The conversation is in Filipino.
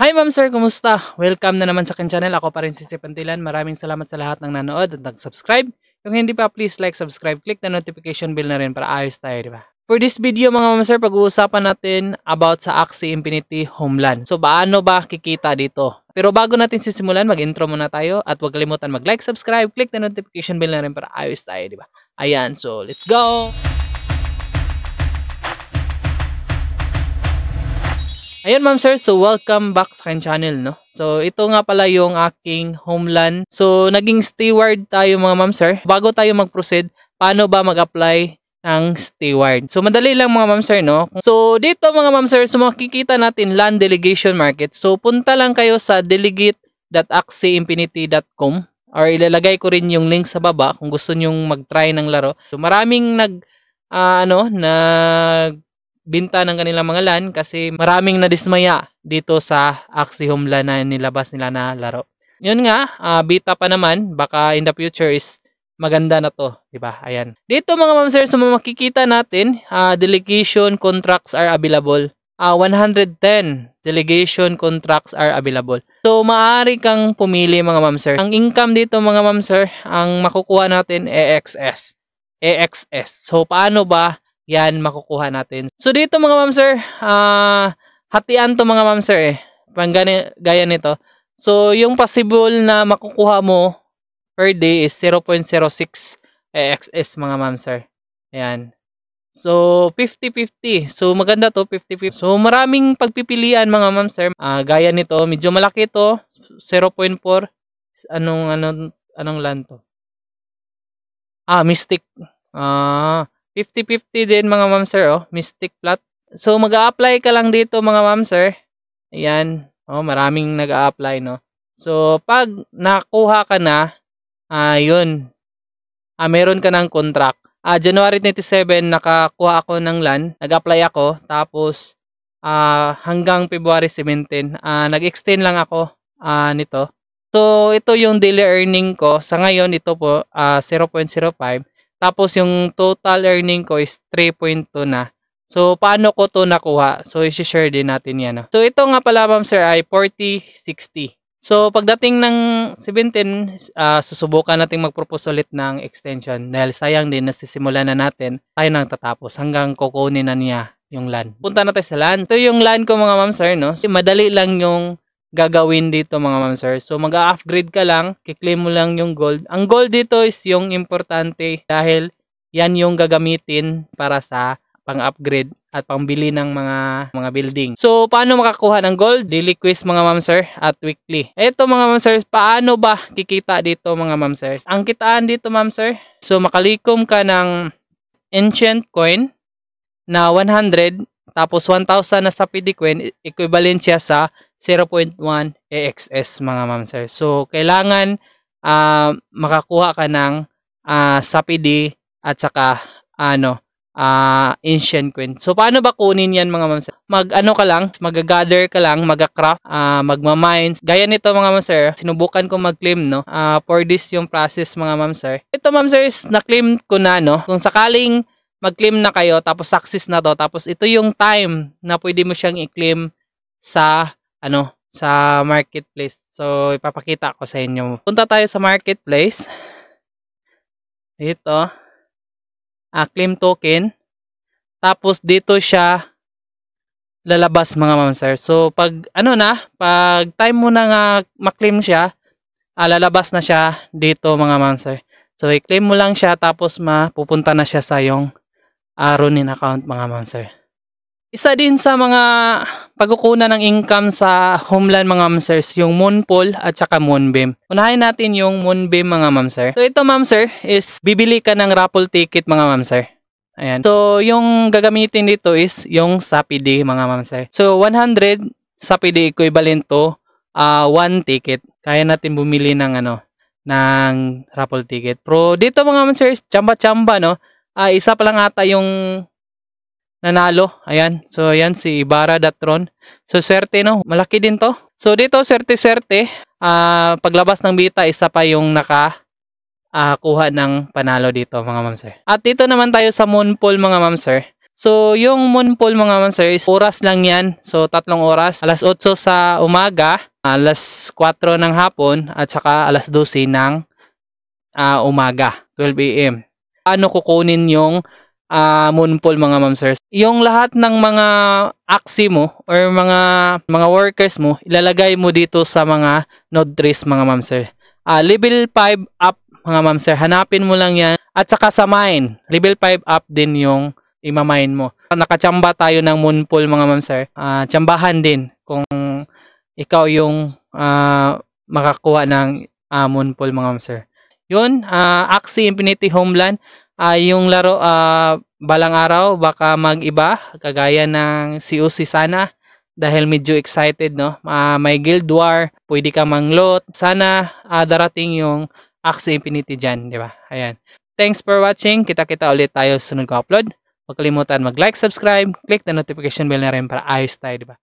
Hi ma'am sir, kumusta? Welcome na naman sa akin channel. Ako pa rin si Sipantilan. Maraming salamat sa lahat ng nanood at nag-subscribe. Kung hindi pa, please like, subscribe, click na notification bell na rin para ayos tayo, di ba? For this video mga ma'am sir, pag-uusapan natin about sa Axie Infinity Homeland. So, baano ba kikita dito? Pero bago natin sisimulan, mag-intro muna tayo at huwag kalimutan mag-like, subscribe, click na notification bell na rin para ayos tayo, di ba? Ayan, so let's go! Ayun ma'am sir, so welcome back sa akin channel no. So ito nga pala yung aking homeland. So naging steward tayo mga ma'am sir. Bago tayo mag-proceed, paano ba mag-apply ng steward? So madali lang mga ma'am sir no. So dito mga ma'am sir, so makikita natin land delegation market. So punta lang kayo sa delegate.axeinfinity.com or ilalagay ko rin yung link sa baba kung gusto niyo mag-try ng laro. So maraming nag uh, ano, nag pagbinta ng kanilang mga LAN kasi maraming nadismaya dito sa Axiom LAN na nilabas nila na laro. Yun nga, uh, ah, beta pa naman, baka in the future is maganda na to, 'di ba? Ayan. Dito mga ma'am sir, so makikita natin, uh, delegation contracts are available. Uh, ah, 110 delegation contracts are available. So, maaari kang pumili mga ma'am sir. Ang income dito mga ma'am sir, ang makukuha natin EXS. EXS. So, paano ba yan makukuha natin. So dito mga ma'am sir, uh, hatian to mga ma'am sir eh. Pang gani, gaya nito. So yung possible na makukuha mo per day is 0.06 AXS mga ma'am sir. Ayan. So 50-50. So maganda to 50-50. So maraming pagpipilian mga ma'am sir. Uh, gaya nito, medyo malaki to. 0.4 anong anong anong lanto? Ah, mistake. Ah, 50-50 din mga ma'am sir, oh. Mystic plot. So, mag-a-apply ka lang dito mga ma'am sir. Ayan. Oh, maraming nag-a-apply, no? So, pag nakuha ka na, ayun. yun. Ah, meron ka ng contract. Ah, January 27, nakakuha ako ng land. Nag-apply ako. Tapos, ah, hanggang February 17, ah, nag-extend lang ako ah, nito. So, ito yung daily earning ko. Sa ngayon, ito po, ah, 0.05. Tapos yung total earning ko is 3.2 na. So, paano ko to nakuha? So, i share din natin yan. No? Ah. So, ito nga pala, ma'am sir, ay 4060. So, pagdating ng 17, uh, ah, susubukan nating mag-propose ulit ng extension. Dahil sayang din, nasisimulan na natin, tayo nang tatapos hanggang kukunin na niya yung land. Punta na tayo sa land. Ito yung land ko mga ma'am sir, no? Madali lang yung gagawin dito mga ma'am sir. So mag-upgrade ka lang, kiklaim mo lang yung gold. Ang gold dito is yung importante dahil yan yung gagamitin para sa pang-upgrade at pangbili ng mga mga building. So, paano makakuha ng gold? Daily quiz mga ma'am sir at weekly. Ito mga ma'am sir, paano ba kikita dito mga ma'am sir? Ang kitaan dito ma'am sir, so makalikom ka ng ancient coin na 100 tapos 1,000 na sa PD coin, equivalent siya sa 0.1 AXS mga ma'am sir. So, kailangan uh, makakuha ka ng uh, ah, SAPD at saka ano, uh, ancient queen. So, paano ba kunin yan mga ma'am sir? Mag ano ka lang, mag-gather ka lang, mag-craft, uh, magma mine Gaya nito mga ma'am sir, sinubukan ko mag-claim no. Uh, for this yung process mga ma'am sir. Ito ma'am sir, na-claim ko na no. Kung sakaling mag-claim na kayo, tapos success na to, tapos ito yung time na pwede mo siyang i-claim sa ano, sa marketplace. So, ipapakita ko sa inyo. Punta tayo sa marketplace. Dito. Ah, claim token. Tapos, dito siya lalabas mga ma'am sir. So, pag ano na, pag time mo na nga maklaim siya, ah, lalabas na siya dito mga ma'am sir. So, i-claim mo lang siya tapos mapupunta na siya sa yung Aronin account mga ma'am sir. Isa din sa mga pagkukuna ng income sa homeland mga mamsers, yung moonpool at saka moonbeam. Unahin natin yung moonbeam mga mamser. So ito mamser is bibili ka ng raffle ticket mga mamser. Ayan. So yung gagamitin dito is yung SAPD mga mamser. So 100 SAPD equivalent to uh, one ticket. Kaya natin bumili ng ano ng raffle ticket. Pero dito mga mamsers, chamba-chamba no. Uh, isa pa lang ata yung nanalo. Ayan. So, ayan si Ibarra Datron. So, swerte no. Malaki din to. So, dito swerte-swerte. Uh, paglabas ng bita, isa pa yung naka uh, kuha ng panalo dito mga ma'am sir. At dito naman tayo sa moon pool mga ma'am sir. So, yung moon pool mga ma'am sir is oras lang yan. So, tatlong oras. Alas 8 sa umaga, alas 4 ng hapon, at saka alas 12 ng uh, umaga, 12 a.m. Ano kukunin yung uh, ah, moonfall mga ma'am sir. Yung lahat ng mga aksi mo or mga mga workers mo, ilalagay mo dito sa mga node trees mga ma'am sir. Uh, level 5 up mga ma'am sir. Hanapin mo lang yan. At saka sa mine, level 5 up din yung imamine mo. Nakachamba tayo ng moonfall mga ma'am sir. Uh, tsambahan din kung ikaw yung uh, makakuha ng uh, moonfall mga ma'am sir. Yun, uh, Axie Infinity Homeland uh, yung laro uh, balang araw baka mag-iba kagaya ng COC sana dahil medyo excited no uh, may guild war pwede ka manglot sana uh, darating yung Axe Infinity diyan di ba ayan thanks for watching kita kita ulit tayo sunod ko upload huwag kalimutan mag like subscribe click the notification bell na rin para ayos tayo di ba